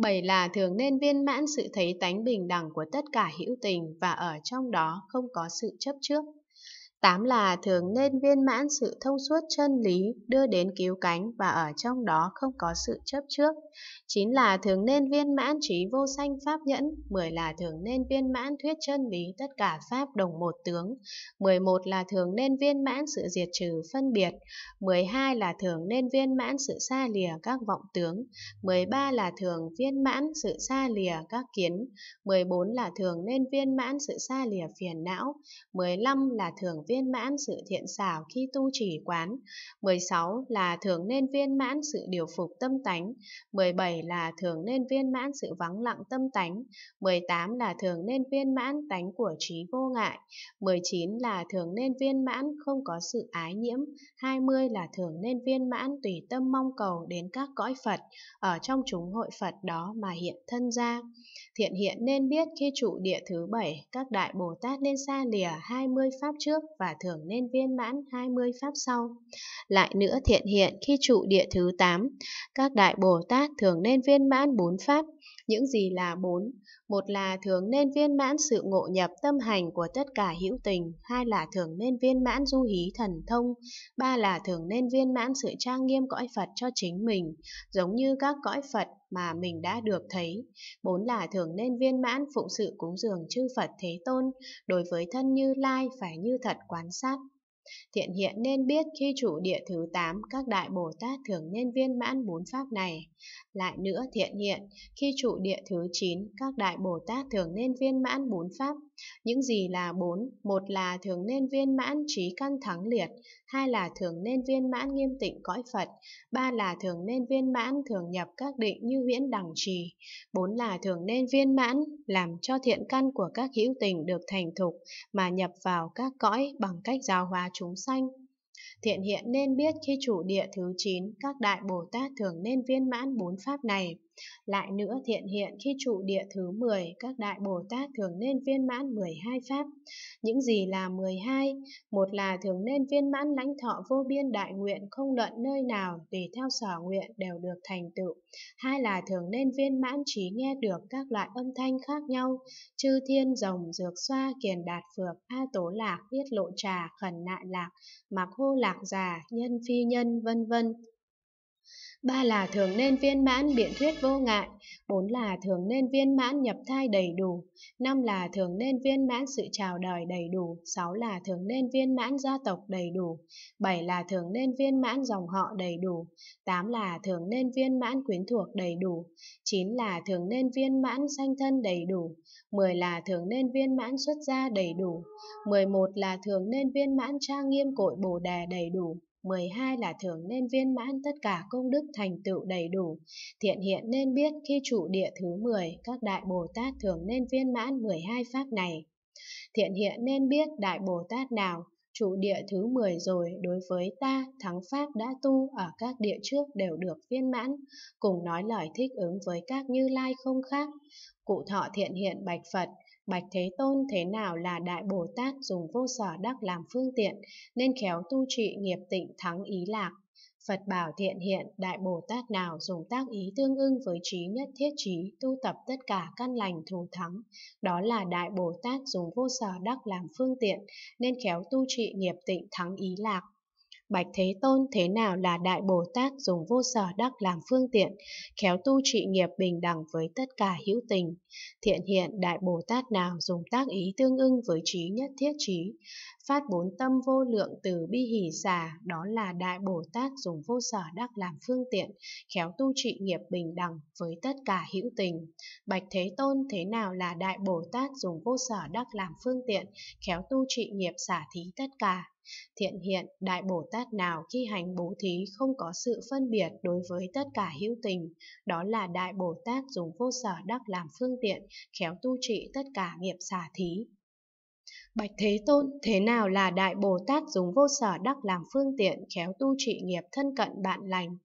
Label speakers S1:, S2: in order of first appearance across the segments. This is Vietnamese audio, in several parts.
S1: Bảy là thường nên viên mãn sự thấy tánh bình đẳng của tất cả hữu tình và ở trong đó không có sự chấp trước. Tám là thường nên viên mãn sự thông suốt chân lý đưa đến cứu cánh và ở trong đó không có sự chấp trước. Chín là thường nên viên mãn trí vô sanh pháp nhẫn. Mười là thường nên viên mãn thuyết chân lý tất cả pháp đồng một tướng. Mười một là thường nên viên mãn sự diệt trừ phân biệt. Mười hai là thường nên viên mãn sự xa lìa các vọng tướng. Mười ba là thường viên mãn sự xa lìa các kiến. Mười bốn là thường nên viên mãn sự xa lìa phiền não. Mười lăm là thường viên mãn sự thiện xảo khi tu trì quán, 16 là thường nên viên mãn sự điều phục tâm tánh, 17 là thường nên viên mãn sự vắng lặng tâm tánh, 18 là thường nên viên mãn tánh của trí vô ngại, 19 là thường nên viên mãn không có sự ái nhiễm, 20 là thường nên viên mãn tùy tâm mong cầu đến các cõi Phật, ở trong chúng hội Phật đó mà hiện thân ra. Thiện hiện nên biết khi trụ địa thứ bảy các đại Bồ Tát nên xa lìa 20 pháp trước và thường nên viên mãn 20 pháp sau. Lại nữa thiện hiện khi trụ địa thứ 8, các đại Bồ Tát thường nên viên mãn 4 pháp. Những gì là 4 một là thường nên viên mãn sự ngộ nhập tâm hành của tất cả hữu tình, hai là thường nên viên mãn du hí thần thông, ba là thường nên viên mãn sự trang nghiêm cõi Phật cho chính mình, giống như các cõi Phật mà mình đã được thấy. Bốn là thường nên viên mãn phụng sự cúng dường chư Phật Thế Tôn, đối với thân Như Lai phải như thật quán sát, Thiện hiện nên biết khi chủ địa thứ 8, các đại Bồ Tát thường nên viên mãn bốn pháp này. Lại nữa thiện hiện, khi trụ địa thứ 9, các đại Bồ Tát thường nên viên mãn bốn pháp những gì là bốn? Một là thường nên viên mãn trí căn thắng liệt, hai là thường nên viên mãn nghiêm tịnh cõi Phật, ba là thường nên viên mãn thường nhập các định như huyễn đẳng trì, bốn là thường nên viên mãn làm cho thiện căn của các hữu tình được thành thục mà nhập vào các cõi bằng cách giáo hóa chúng sanh. Thiện hiện nên biết khi chủ địa thứ 9, các đại Bồ Tát thường nên viên mãn bốn pháp này. Lại nữa thiện hiện khi trụ địa thứ 10, các đại Bồ Tát thường nên viên mãn 12 pháp. Những gì là 12? Một là thường nên viên mãn lãnh thọ vô biên đại nguyện không luận nơi nào, tùy theo sở nguyện đều được thành tựu. Hai là thường nên viên mãn trí nghe được các loại âm thanh khác nhau, chư thiên rồng dược xoa kiền đạt phược a tố lạc yết lộ trà khẩn nại lạc mặc hô lạc già nhân phi nhân vân vân ba là thường nên viên mãn biện thuyết vô ngại, bốn là thường nên viên mãn nhập thai đầy đủ, năm là thường nên viên mãn sự chào đời đầy đủ, sáu là thường nên viên mãn gia tộc đầy đủ, bảy là thường nên viên mãn dòng họ đầy đủ, tám là thường nên viên mãn quyến thuộc đầy đủ, chín là thường nên viên mãn sanh thân đầy đủ, mười là thường nên viên mãn xuất gia đầy đủ, mười một là thường nên viên mãn trang nghiêm cội bồ đề đầy đủ, 12 là thường nên viên mãn tất cả công đức thành tựu đầy đủ. Thiện hiện nên biết khi trụ địa thứ 10, các đại Bồ Tát thường nên viên mãn 12 pháp này. Thiện hiện nên biết đại Bồ Tát nào Chủ địa thứ 10 rồi đối với ta, thắng Pháp đã tu ở các địa trước đều được viên mãn, cùng nói lời thích ứng với các như lai không khác. Cụ thọ thiện hiện bạch Phật, Bạch Thế Tôn thế nào là Đại Bồ Tát dùng vô sở đắc làm phương tiện, nên khéo tu trị nghiệp tịnh thắng ý lạc, Phật bảo thiện hiện Đại Bồ Tát nào dùng tác ý tương ưng với trí nhất thiết trí tu tập tất cả căn lành thù thắng. Đó là Đại Bồ Tát dùng vô sở đắc làm phương tiện nên khéo tu trị nghiệp tịnh thắng ý lạc. Bạch Thế Tôn thế nào là Đại Bồ Tát dùng vô sở đắc làm phương tiện, khéo tu trị nghiệp bình đẳng với tất cả hữu tình. Thiện hiện Đại Bồ Tát nào dùng tác ý tương ưng với trí nhất thiết trí, phát bốn tâm vô lượng từ bi hỷ xả, đó là Đại Bồ Tát dùng vô sở đắc làm phương tiện, khéo tu trị nghiệp bình đẳng với tất cả hữu tình. Bạch Thế Tôn thế nào là Đại Bồ Tát dùng vô sở đắc làm phương tiện, khéo tu trị nghiệp xả thí tất cả, Thiện hiện, Đại Bồ Tát nào khi hành bố thí không có sự phân biệt đối với tất cả hữu tình, đó là Đại Bồ Tát dùng vô sở đắc làm phương tiện, khéo tu trị tất cả nghiệp xả thí. Bạch Thế Tôn, thế nào là Đại Bồ Tát dùng vô sở đắc làm phương tiện khéo tu trị nghiệp thân cận bạn lành?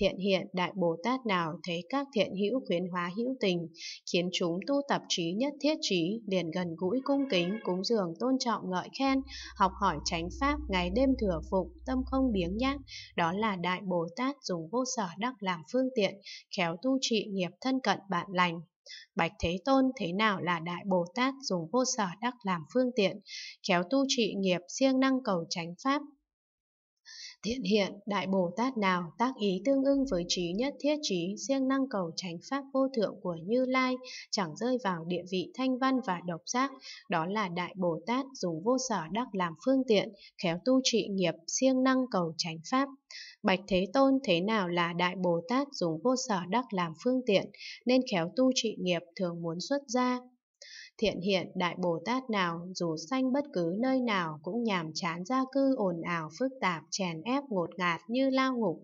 S1: Thiện hiện Đại Bồ Tát nào thấy các thiện hữu khuyến hóa hữu tình, khiến chúng tu tập trí nhất thiết trí, liền gần gũi cung kính, cúng dường tôn trọng ngợi khen, học hỏi chánh pháp, ngày đêm thừa phục, tâm không biếng nhác. Đó là Đại Bồ Tát dùng vô sở đắc làm phương tiện khéo tu trị nghiệp thân cận bạn lành. Bạch Thế Tôn thế nào là Đại Bồ Tát dùng vô sở đắc làm phương tiện, khéo tu trị nghiệp siêng năng cầu tránh pháp, Thiện hiện, Đại Bồ Tát nào tác ý tương ưng với trí nhất thiết trí, siêng năng cầu tránh pháp vô thượng của Như Lai, chẳng rơi vào địa vị thanh văn và độc giác, đó là Đại Bồ Tát dùng vô sở đắc làm phương tiện, khéo tu trị nghiệp, siêng năng cầu tránh pháp. Bạch Thế Tôn thế nào là Đại Bồ Tát dùng vô sở đắc làm phương tiện, nên khéo tu trị nghiệp thường muốn xuất gia. Thiện hiện Đại Bồ Tát nào dù sanh bất cứ nơi nào cũng nhàm chán gia cư ồn ào phức tạp chèn ép ngột ngạt như lao ngục,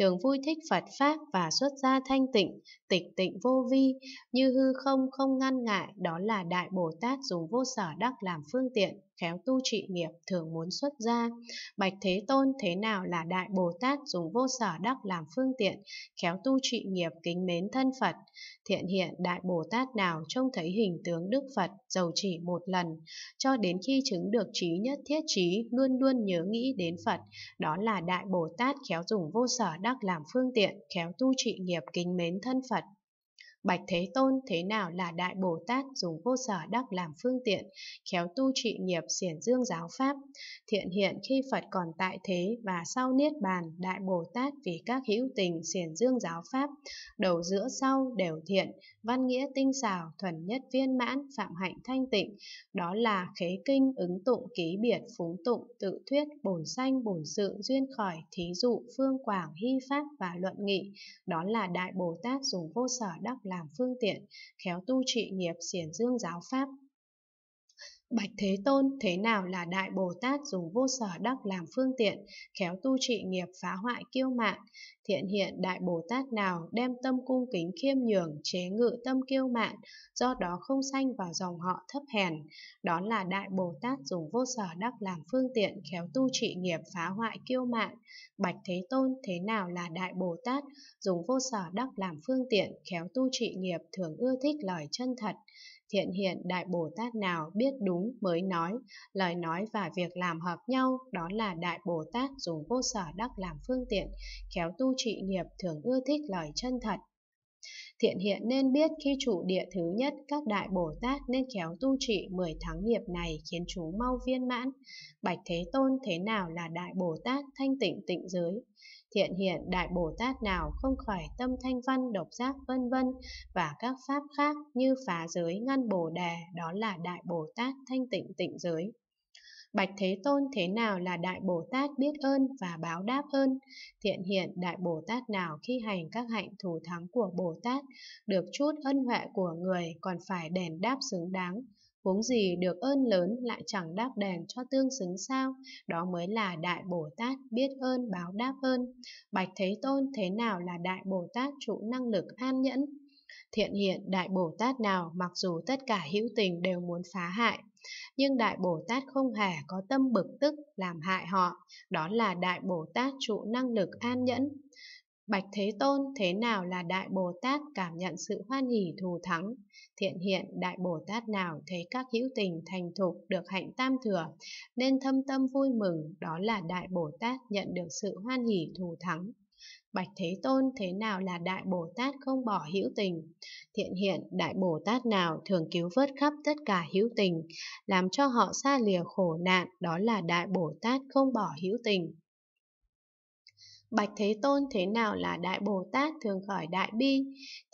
S1: thường vui thích Phật Pháp và xuất gia thanh tịnh, tịch tịnh vô vi, như hư không không ngăn ngại đó là Đại Bồ Tát dùng vô sở đắc làm phương tiện khéo tu trị nghiệp thường muốn xuất gia. Bạch Thế Tôn thế nào là Đại Bồ Tát dùng vô sở đắc làm phương tiện, khéo tu trị nghiệp kính mến thân Phật. Thiện hiện Đại Bồ Tát nào trông thấy hình tướng Đức Phật dầu chỉ một lần, cho đến khi chứng được trí nhất thiết trí luôn luôn nhớ nghĩ đến Phật, đó là Đại Bồ Tát khéo dùng vô sở đắc làm phương tiện, khéo tu trị nghiệp kính mến thân Phật. Bạch Thế Tôn thế nào là Đại Bồ Tát dùng vô sở đắc làm phương tiện, khéo tu trị nghiệp xiển dương giáo Pháp. Thiện hiện khi Phật còn tại thế và sau Niết Bàn, Đại Bồ Tát vì các hữu tình xiển dương giáo Pháp, đầu giữa sau đều thiện, văn nghĩa tinh xảo, thuần nhất viên mãn, phạm hạnh thanh tịnh. Đó là khế kinh, ứng tụng, ký biệt, phúng tụng, tự thuyết, bổn sanh, bổn sự, duyên khỏi, thí dụ, phương quảng, hy pháp và luận nghị. Đó là Đại Bồ Tát dùng vô sở đắc làm làm phương tiện, khéo tu trị nghiệp xiển dương giáo pháp, Bạch Thế Tôn, thế nào là Đại Bồ Tát dùng vô sở đắc làm phương tiện, khéo tu trị nghiệp phá hoại kiêu mạn? Thiện hiện Đại Bồ Tát nào đem tâm cung kính khiêm nhường, chế ngự tâm kiêu mạn, do đó không sanh vào dòng họ thấp hèn. Đó là Đại Bồ Tát dùng vô sở đắc làm phương tiện, khéo tu trị nghiệp phá hoại kiêu mạn. Bạch Thế Tôn, thế nào là Đại Bồ Tát dùng vô sở đắc làm phương tiện, khéo tu trị nghiệp thường ưa thích lời chân thật? thiện hiện đại bồ tát nào biết đúng mới nói lời nói và việc làm hợp nhau đó là đại bồ tát dùng vô sở đắc làm phương tiện khéo tu trị nghiệp thường ưa thích lời chân thật Thiện hiện nên biết khi trụ địa thứ nhất, các đại Bồ Tát nên khéo tu trị 10 tháng nghiệp này khiến chúng mau viên mãn. Bạch Thế Tôn thế nào là đại Bồ Tát thanh tịnh tịnh giới? thiện hiện đại bồ tát nào không khỏi tâm thanh văn độc giác vân vân và các pháp khác như phá giới ngăn bồ đề đó là đại bồ tát thanh tịnh tịnh giới Bạch Thế Tôn thế nào là Đại Bồ Tát biết ơn và báo đáp ơn? Thiện hiện Đại Bồ Tát nào khi hành các hạnh thù thắng của Bồ Tát, được chút ân huệ của người còn phải đền đáp xứng đáng huống gì được ơn lớn lại chẳng đáp đền cho tương xứng sao, đó mới là Đại Bồ Tát biết ơn báo đáp ơn. Bạch Thế Tôn thế nào là Đại Bồ Tát trụ năng lực an nhẫn? Thiện hiện Đại Bồ Tát nào mặc dù tất cả hữu tình đều muốn phá hại, nhưng Đại Bồ Tát không hề có tâm bực tức làm hại họ, đó là Đại Bồ Tát trụ năng lực an nhẫn. Bạch Thế Tôn thế nào là Đại Bồ Tát cảm nhận sự hoan hỷ thù thắng, thiện hiện Đại Bồ Tát nào thấy các hữu tình thành thục được hạnh tam thừa, nên thâm tâm vui mừng, đó là Đại Bồ Tát nhận được sự hoan hỷ thù thắng. Bạch Thế Tôn thế nào là Đại Bồ Tát không bỏ hữu tình? Thiện hiện Đại Bồ Tát nào thường cứu vớt khắp tất cả hữu tình, làm cho họ xa lìa khổ nạn, đó là Đại Bồ Tát không bỏ hữu tình. Bạch Thế Tôn thế nào là Đại Bồ Tát thường khởi Đại Bi?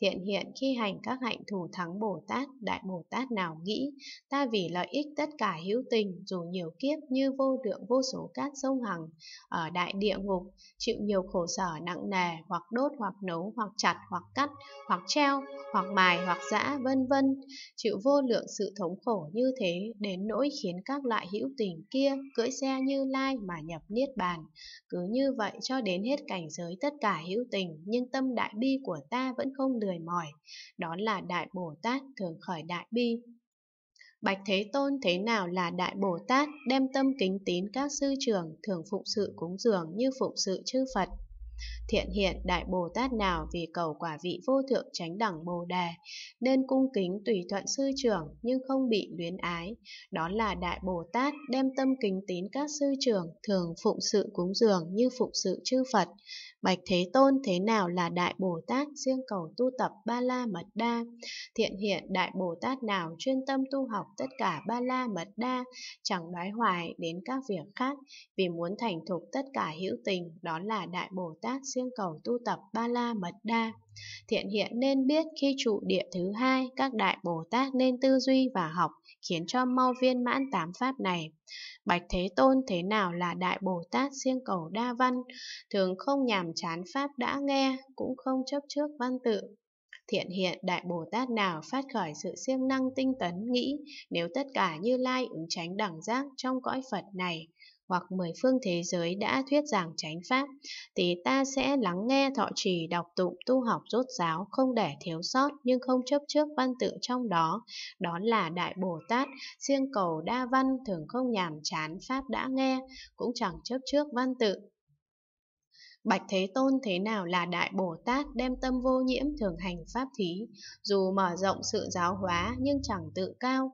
S1: Thiện hiện khi hành các hạnh thù thắng Bồ Tát, Đại Bồ Tát nào nghĩ, ta vì lợi ích tất cả hữu tình, dù nhiều kiếp như vô lượng vô số cát sông hằng, ở đại địa ngục, chịu nhiều khổ sở nặng nề, hoặc đốt, hoặc nấu, hoặc chặt, hoặc cắt, hoặc treo, hoặc mài, hoặc giã, vân vân, chịu vô lượng sự thống khổ như thế, đến nỗi khiến các loại hữu tình kia cưỡi xe như lai mà nhập niết bàn. Cứ như vậy cho đến hết cảnh giới tất cả hữu tình, nhưng tâm đại bi của ta vẫn không lười mỏi. Đó là Đại Bồ Tát thường khởi đại bi. Bạch Thế Tôn thế nào là Đại Bồ Tát, đem tâm kính tín các sư trưởng thường phụng sự cúng dường như phụng sự chư Phật thiện hiện đại bồ tát nào vì cầu quả vị vô thượng chánh đẳng bồ đề nên cung kính tùy thuận sư trưởng nhưng không bị luyến ái đó là đại bồ tát đem tâm kính tín các sư trưởng thường phụng sự cúng dường như phụng sự chư phật bạch thế tôn thế nào là đại bồ tát riêng cầu tu tập ba la mật đa thiện hiện đại bồ tát nào chuyên tâm tu học tất cả ba la mật đa chẳng đoái hoài đến các việc khác vì muốn thành thục tất cả hữu tình đó là đại bồ tát riêng cầu tu tập ba la mật đa. Thiện hiện nên biết khi trụ địa thứ hai, các đại Bồ Tát nên tư duy và học, khiến cho mau viên mãn tám pháp này. Bạch Thế Tôn thế nào là Đại Bồ Tát siêng cầu đa văn, thường không nhàm chán pháp đã nghe, cũng không chấp trước văn tự. Thiện hiện Đại Bồ Tát nào phát khởi sự siêng năng tinh tấn nghĩ, nếu tất cả như lai ứng tránh đẳng giác trong cõi Phật này, hoặc mười phương thế giới đã thuyết giảng chánh pháp, thì ta sẽ lắng nghe thọ trì đọc tụng tu học rốt giáo, không để thiếu sót nhưng không chấp trước văn tự trong đó. Đó là Đại Bồ Tát, riêng cầu đa văn thường không nhàm chán pháp đã nghe, cũng chẳng chấp trước văn tự, Bạch Thế Tôn thế nào là Đại Bồ Tát đem tâm vô nhiễm thường hành pháp thí, dù mở rộng sự giáo hóa nhưng chẳng tự cao,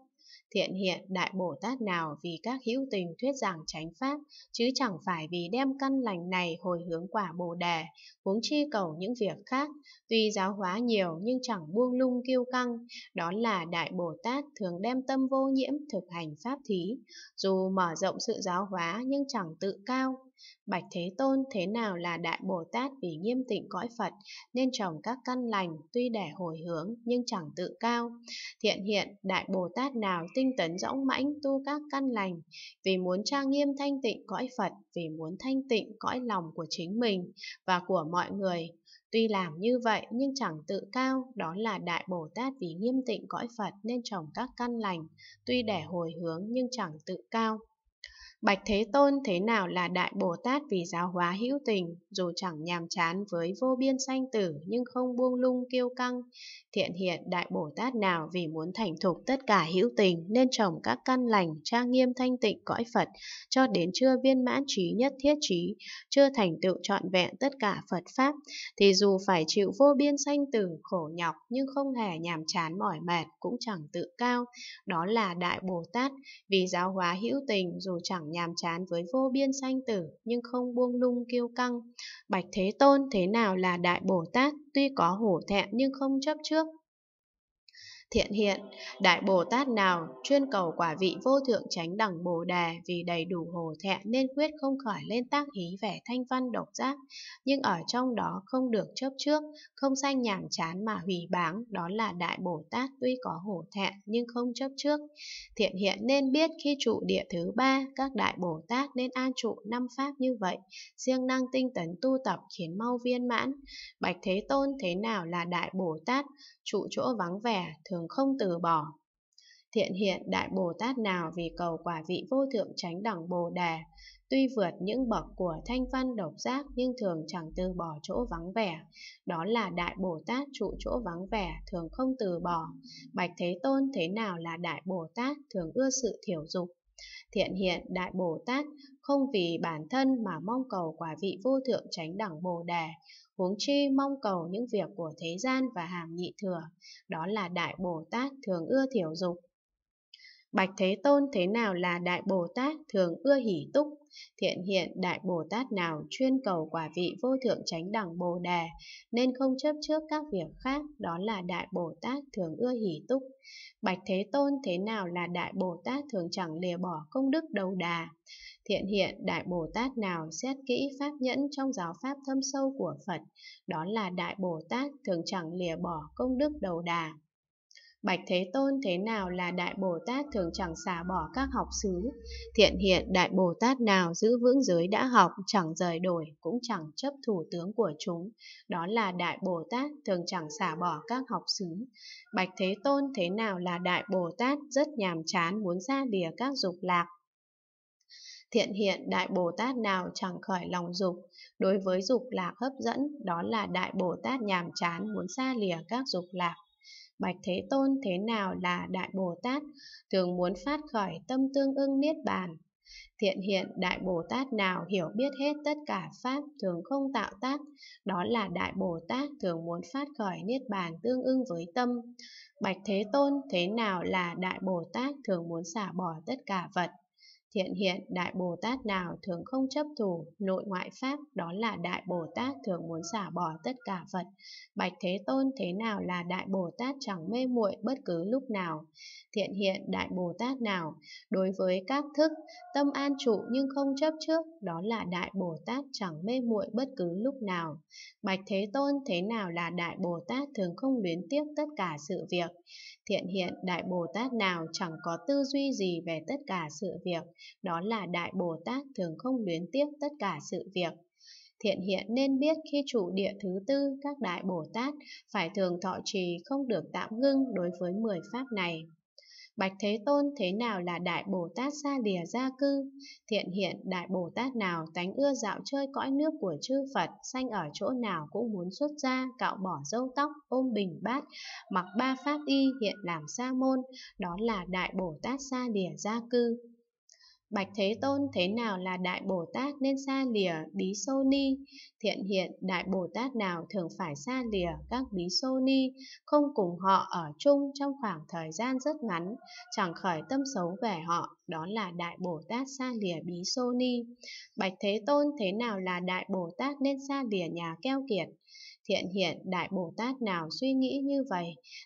S1: thiện hiện đại Bồ Tát nào vì các hữu tình thuyết giảng chánh pháp, chứ chẳng phải vì đem căn lành này hồi hướng quả Bồ đề, huống chi cầu những việc khác, tuy giáo hóa nhiều nhưng chẳng buông lung kiêu căng, đó là đại Bồ Tát thường đem tâm vô nhiễm thực hành pháp thí, dù mở rộng sự giáo hóa nhưng chẳng tự cao, Bạch Thế Tôn thế nào là Đại Bồ Tát vì nghiêm tịnh cõi Phật, nên trồng các căn lành, tuy để hồi hướng nhưng chẳng tự cao. Thiện hiện, Đại Bồ Tát nào tinh tấn rõng mãnh tu các căn lành, vì muốn trang nghiêm thanh tịnh cõi Phật, vì muốn thanh tịnh cõi lòng của chính mình và của mọi người. Tuy làm như vậy nhưng chẳng tự cao, đó là Đại Bồ Tát vì nghiêm tịnh cõi Phật nên trồng các căn lành, tuy để hồi hướng nhưng chẳng tự cao. Bạch Thế Tôn thế nào là Đại Bồ Tát vì giáo hóa hữu tình, dù chẳng nhàm chán với vô biên sanh tử nhưng không buông lung kiêu căng. Thiện hiện Đại Bồ Tát nào vì muốn thành thục tất cả hữu tình nên trồng các căn lành, trang nghiêm thanh tịnh cõi Phật, cho đến chưa viên mãn trí nhất thiết trí, chưa thành tựu trọn vẹn tất cả Phật Pháp, thì dù phải chịu vô biên sanh tử khổ nhọc nhưng không hề nhàm chán mỏi mệt, cũng chẳng tự cao. Đó là Đại Bồ Tát vì giáo hóa hữu tình dù chẳng nhàm chán với vô biên sanh tử nhưng không buông lung kiêu căng. Bạch Thế Tôn thế nào là Đại Bồ Tát, tuy có hổ thẹn nhưng không chấp trước, thiện hiện, Đại Bồ Tát nào chuyên cầu quả vị vô thượng tránh đẳng Bồ đề vì đầy đủ hồ thẹn nên quyết không khỏi lên tác ý vẻ thanh văn độc giác, nhưng ở trong đó không được chấp trước, không sanh nhàm chán mà hủy báng, đó là Đại Bồ Tát tuy có hồ thẹn nhưng không chấp trước. Thiện hiện nên biết khi trụ địa thứ ba, các Đại Bồ Tát nên an trụ năm pháp như vậy, riêng năng tinh tấn tu tập khiến mau viên mãn. Bạch Thế Tôn thế nào là Đại Bồ Tát? Trụ chỗ vắng vẻ, thường thường không từ bỏ. Thiện hiện Đại Bồ Tát nào vì cầu quả vị vô thượng tránh đẳng Bồ Đề, tuy vượt những bậc của thanh văn độc giác nhưng thường chẳng từ bỏ chỗ vắng vẻ. Đó là Đại Bồ Tát trụ chỗ vắng vẻ, thường không từ bỏ. Bạch Thế Tôn thế nào là Đại Bồ Tát, thường ưa sự thiểu dục, Thiện hiện Đại Bồ Tát không vì bản thân mà mong cầu quả vị vô thượng tránh đẳng Bồ Đề, huống chi mong cầu những việc của thế gian và hàm nhị thừa, đó là Đại Bồ Tát thường ưa thiểu dục. Bạch Thế Tôn thế nào là Đại Bồ Tát thường ưa hỷ túc, thiện hiện Đại Bồ Tát nào chuyên cầu quả vị vô thượng tránh đẳng Bồ Đề, nên không chấp trước các việc khác, đó là Đại Bồ Tát thường ưa hỷ túc. Bạch Thế Tôn thế nào là Đại Bồ Tát thường chẳng lìa bỏ công đức đầu đà, thiện hiện Đại Bồ Tát nào xét kỹ pháp nhẫn trong giáo pháp thâm sâu của Phật, đó là Đại Bồ Tát thường chẳng lìa bỏ công đức đầu đà. Bạch Thế Tôn thế nào là Đại Bồ Tát thường chẳng xả bỏ các học xứ. Thiện hiện Đại Bồ Tát nào giữ vững giới đã học, chẳng rời đổi, cũng chẳng chấp thủ tướng của chúng. Đó là Đại Bồ Tát thường chẳng xả bỏ các học xứ. Bạch Thế Tôn thế nào là Đại Bồ Tát rất nhàm chán muốn ra lìa các dục lạc, thiện hiện đại bồ tát nào chẳng khởi lòng dục đối với dục lạc hấp dẫn đó là đại bồ tát nhàm chán muốn xa lìa các dục lạc Bạch Thế Tôn thế nào là Đại Bồ Tát, thường muốn phát khởi tâm tương ưng niết bàn. Thiện hiện Đại Bồ Tát nào hiểu biết hết tất cả Pháp thường không tạo tác, đó là Đại Bồ Tát thường muốn phát khởi niết bàn tương ưng với tâm. Bạch Thế Tôn thế nào là Đại Bồ Tát thường muốn xả bỏ tất cả vật, Thiện hiện Đại Bồ Tát nào thường không chấp thủ nội ngoại pháp đó là Đại Bồ Tát thường muốn xả bỏ tất cả Phật. Bạch Thế Tôn thế nào là Đại Bồ Tát chẳng mê muội bất cứ lúc nào. Thiện hiện Đại Bồ Tát nào đối với các thức tâm an trụ nhưng không chấp trước đó là Đại Bồ Tát chẳng mê muội bất cứ lúc nào. Bạch Thế Tôn thế nào là Đại Bồ Tát thường không luyến tiếc tất cả sự việc. Thiện hiện Đại Bồ Tát nào chẳng có tư duy gì về tất cả sự việc, đó là Đại Bồ Tát thường không luyến tiếc tất cả sự việc. Thiện hiện nên biết khi trụ địa thứ tư các Đại Bồ Tát phải thường thọ trì không được tạm ngưng đối với 10 pháp này. Bạch Thế Tôn thế nào là Đại Bồ Tát Sa Lìa Gia Cư? Thiện hiện Đại Bồ Tát nào tánh ưa dạo chơi cõi nước của chư Phật, sanh ở chỗ nào cũng muốn xuất gia, cạo bỏ râu tóc, ôm bình bát, mặc ba pháp y hiện làm sa môn, đó là Đại Bồ Tát Sa Lìa Gia Cư. Bạch Thế Tôn thế nào là Đại Bồ Tát nên xa lìa bí sô ni? Thiện hiện Đại Bồ Tát nào thường phải xa lìa các bí sô ni, không cùng họ ở chung trong khoảng thời gian rất ngắn, chẳng khởi tâm xấu về họ, đó là Đại Bồ Tát xa lìa bí sô ni. Bạch Thế Tôn thế nào là Đại Bồ Tát nên xa lìa nhà keo kiệt? Thiện hiện Đại Bồ Tát nào suy nghĩ như vậy,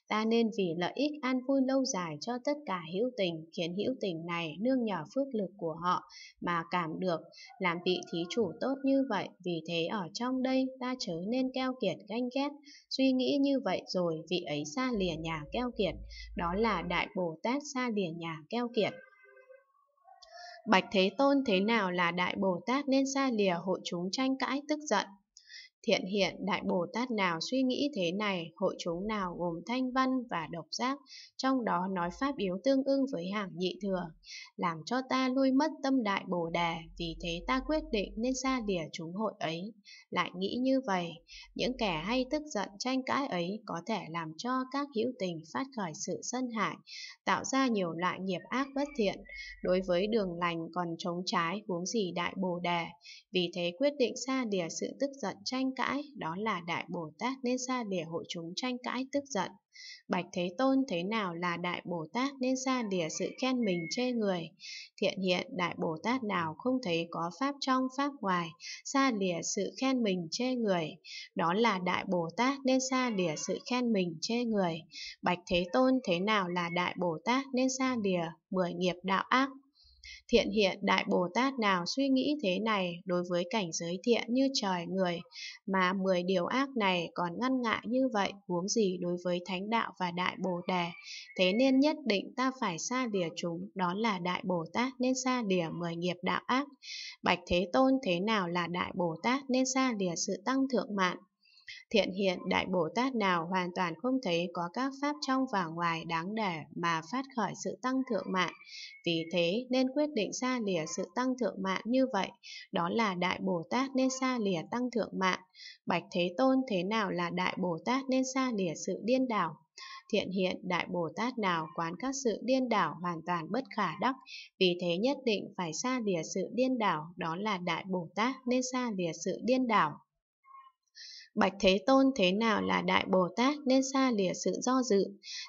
S1: ta nên vì lợi ích an vui lâu dài cho tất cả hữu tình, khiến hữu tình này nương nhờ phước lực của họ mà cảm được làm vị thí chủ tốt như vậy vì thế ở trong đây ta chớ nên keo kiệt ganh ghét suy nghĩ như vậy rồi vị ấy xa lìa nhà keo kiệt đó là đại bồ tát xa lìa nhà keo kiệt Bạch Thế Tôn thế nào là Đại Bồ Tát nên xa lìa hội chúng tranh cãi tức giận. Thiện hiện Đại Bồ Tát nào suy nghĩ thế này, hội chúng nào gồm thanh văn và độc giác, trong đó nói pháp yếu tương ưng với hàng nhị thừa, làm cho ta lui mất tâm Đại Bồ Đề, vì thế ta quyết định nên xa lìa chúng hội ấy. Lại nghĩ như vậy, những kẻ hay tức giận tranh cãi ấy có thể làm cho các hữu tình phát khởi sự sân hại, tạo ra nhiều loại nghiệp ác bất thiện, đối với đường lành còn chống trái huống gì Đại Bồ Đề, vì thế quyết định xa lìa sự tức giận tranh cãi, đó là Đại Bồ Tát nên ra để hội chúng tranh cãi tức giận. Bạch Thế Tôn thế nào là Đại Bồ Tát nên ra đìa sự khen mình chê người. Thiện hiện Đại Bồ Tát nào không thấy có Pháp trong Pháp ngoài, ra đỉa sự khen mình chê người. Đó là Đại Bồ Tát nên ra đìa sự khen mình chê người. Bạch Thế Tôn thế nào là Đại Bồ Tát nên ra đìa mười nghiệp đạo ác Thiện hiện Đại Bồ Tát nào suy nghĩ thế này đối với cảnh giới thiện như trời người, mà 10 điều ác này còn ngăn ngại như vậy, huống gì đối với Thánh Đạo và Đại Bồ Đề. Thế nên nhất định ta phải xa lìa chúng, đó là Đại Bồ Tát nên xa lìa 10 nghiệp đạo ác. Bạch Thế Tôn thế nào là Đại Bồ Tát nên xa lìa sự tăng thượng mạng. Thiện hiện Đại Bồ Tát nào hoàn toàn không thấy có các pháp trong và ngoài đáng để mà phát khởi sự tăng thượng mạng. Vì thế nên quyết định xa lìa sự tăng thượng mạng như vậy, đó là Đại Bồ Tát nên xa lìa tăng thượng mạng. Bạch Thế Tôn thế nào là Đại Bồ Tát nên xa lìa sự điên đảo, thiện hiện đại bồ tát nào quán các sự điên đảo hoàn toàn bất khả đắc vì thế nhất định phải xa lìa sự điên đảo đó là đại bồ tát nên xa lìa sự điên đảo Bạch Thế Tôn thế nào là Đại Bồ Tát nên xa lìa sự do dự.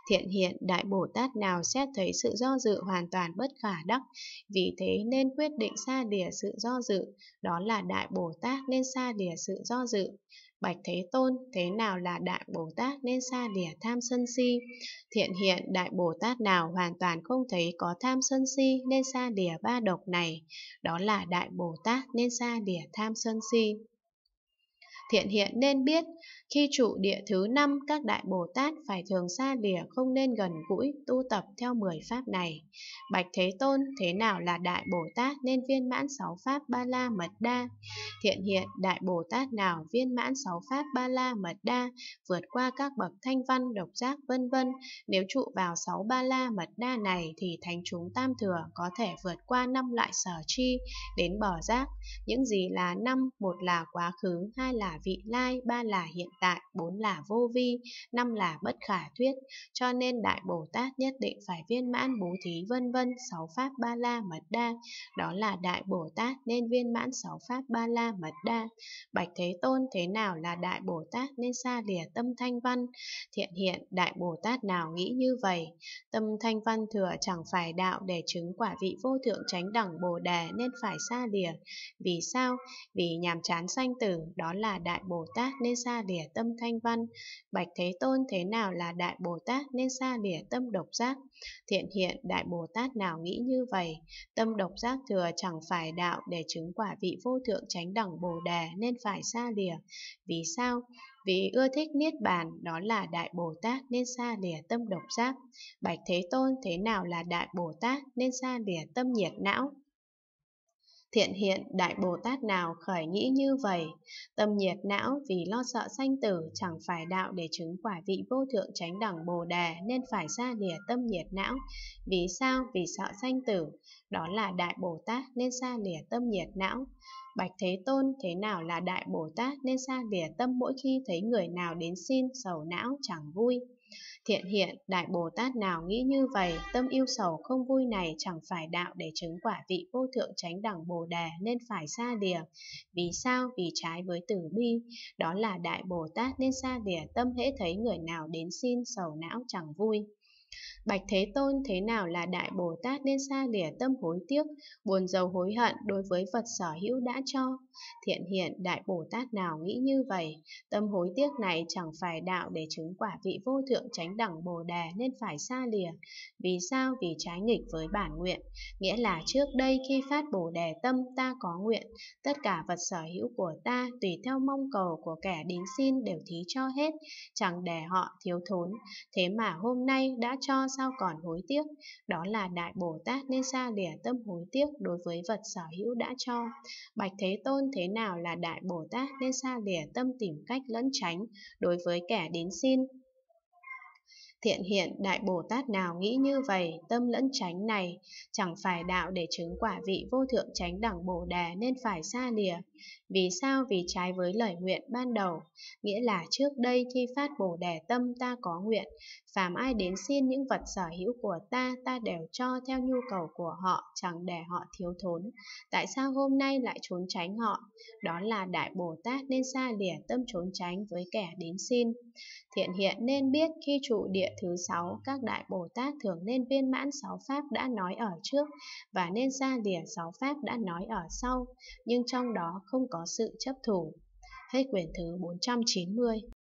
S1: Thiện hiện Đại Bồ Tát nào xét thấy sự do dự hoàn toàn bất khả đắc, vì thế nên quyết định xa lìa sự do dự, đó là Đại Bồ Tát nên xa lìa sự do dự. Bạch Thế Tôn, thế nào là Đại Bồ Tát nên xa lìa tham sân si? Thiện hiện Đại Bồ Tát nào hoàn toàn không thấy có tham sân si nên xa lìa ba độc này? Đó là Đại Bồ Tát nên xa lìa tham sân si thiện hiện nên biết khi trụ địa thứ năm, các đại Bồ Tát phải thường xa lìa không nên gần gũi, tu tập theo 10 pháp này. Bạch Thế Tôn, thế nào là đại Bồ Tát nên viên mãn 6 pháp Ba La Mật Đa? Thiện hiện, đại Bồ Tát nào viên mãn 6 pháp Ba La Mật Đa, vượt qua các bậc thanh văn, độc giác vân vân, nếu trụ vào 6 Ba La Mật Đa này thì thánh chúng tam thừa có thể vượt qua năm loại sở chi đến bỏ giác. Những gì là năm, một là quá khứ, hai là vị lai, ba là hiện tại, bốn là vô vi, năm là bất khả thuyết. Cho nên Đại Bồ Tát nhất định phải viên mãn bố thí vân vân, sáu pháp ba la mật đa. Đó là Đại Bồ Tát nên viên mãn sáu pháp ba la mật đa. Bạch Thế Tôn thế nào là Đại Bồ Tát nên xa lìa tâm thanh văn? Thiện hiện Đại Bồ Tát nào nghĩ như vậy? Tâm thanh văn thừa chẳng phải đạo để chứng quả vị vô thượng chánh đẳng Bồ Đề nên phải xa lìa. Vì sao? Vì nhàm chán sanh tử, đó là Đại Bồ Tát nên xa lìa tâm thanh văn, Bạch Thế Tôn thế nào là Đại Bồ Tát nên xa lìa tâm độc giác, thiện hiện Đại Bồ Tát nào nghĩ như vậy, tâm độc giác thừa chẳng phải đạo để chứng quả vị vô thượng chánh đẳng Bồ Đề nên phải xa lìa, vì sao? Vì ưa thích Niết Bàn, đó là Đại Bồ Tát nên xa lìa tâm độc giác. Bạch Thế Tôn thế nào là Đại Bồ Tát nên xa lìa tâm nhiệt não. Thiện hiện Đại Bồ Tát nào khởi nghĩ như vậy, tâm nhiệt não vì lo sợ sanh tử chẳng phải đạo để chứng quả vị vô thượng tránh đẳng Bồ Đề nên phải xa lìa tâm nhiệt não. Vì sao? Vì sợ sanh tử, đó là Đại Bồ Tát nên xa lìa tâm nhiệt não. Bạch Thế Tôn, thế nào là Đại Bồ Tát nên xa lìa tâm mỗi khi thấy người nào đến xin, sầu não, chẳng vui. Thiện hiện, Đại Bồ Tát nào nghĩ như vậy, tâm yêu sầu không vui này chẳng phải đạo để chứng quả vị vô thượng tránh đẳng Bồ Đề nên phải xa đìa. Vì sao? Vì trái với tử bi. Đó là Đại Bồ Tát nên xa đìa tâm hễ thấy người nào đến xin sầu não chẳng vui. Bạch Thế Tôn thế nào là Đại Bồ Tát nên xa lìa tâm hối tiếc, buồn dầu hối hận đối với vật sở hữu đã cho. Thiện hiện Đại Bồ Tát nào nghĩ như vậy, tâm hối tiếc này chẳng phải đạo để chứng quả vị vô thượng tránh đẳng Bồ Đề nên phải xa lìa. Vì sao? Vì trái nghịch với bản nguyện. Nghĩa là trước đây khi phát Bồ Đề tâm ta có nguyện, tất cả vật sở hữu của ta tùy theo mong cầu của kẻ đến xin đều thí cho hết, chẳng để họ thiếu thốn. Thế mà hôm nay đã cho sao còn hối tiếc, đó là Đại Bồ Tát nên xa lìa tâm hối tiếc đối với vật sở hữu đã cho. Bạch Thế Tôn thế nào là Đại Bồ Tát nên xa lìa tâm tìm cách lẫn tránh đối với kẻ đến xin, Thiện hiện Đại Bồ Tát nào nghĩ như vậy, tâm lẫn tránh này, chẳng phải đạo để chứng quả vị vô thượng tránh đẳng Bồ Đề nên phải xa lìa. Vì sao? Vì trái với lời nguyện ban đầu, nghĩa là trước đây khi phát Bồ Đề tâm ta có nguyện, phàm ai đến xin những vật sở hữu của ta, ta đều cho theo nhu cầu của họ, chẳng để họ thiếu thốn. Tại sao hôm nay lại trốn tránh họ? Đó là Đại Bồ Tát nên xa lìa tâm trốn tránh với kẻ đến xin. Thiện hiện nên biết khi trụ địa thứ sáu, các Đại Bồ Tát thường nên viên mãn sáu pháp đã nói ở trước và nên xa lìa sáu pháp đã nói ở sau, nhưng trong đó không có sự chấp thủ. Hết quyển thứ 490